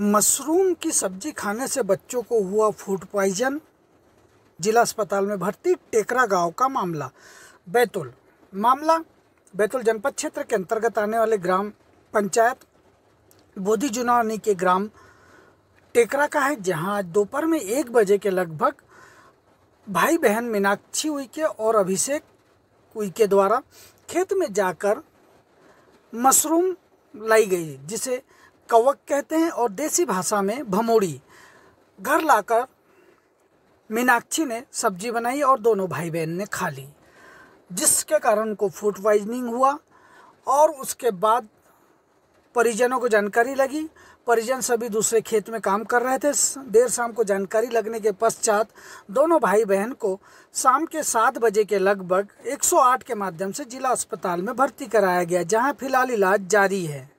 mushroom की सब्जी खाने से बच्चों को हुआ फूड पॉइजन जिला अस्पताल में भर्ती टेकरा गांव का मामला बैतूल मामला बैतूल जनपद क्षेत्र के अंतर्गत आने वाले ग्राम पंचायत बोधी जुनावनी के ग्राम टेकरा का है जहां दोपहर में एक बजे के लगभग भाई बहन मीनाक्षी उइके और अभिषेक उइके द्वारा खेत में जाकर मशरूम लाई गई जिसे कवक कहते हैं और देसी भाषा में भमोड़ी घर लाकर मीनाक्षी ने सब्जी बनाई और दोनों भाई बहन ने खा ली जिसके कारण उनको फूड पॉइजनिंग हुआ और उसके बाद परिजनों को जानकारी लगी परिजन सभी दूसरे खेत में काम कर रहे थे देर शाम को जानकारी लगने के पश्चात दोनों भाई बहन को शाम के सात बजे के लगभग 108 के माध्यम से जिला अस्पताल में भर्ती कराया गया जहां फिलहाल इलाज जारी है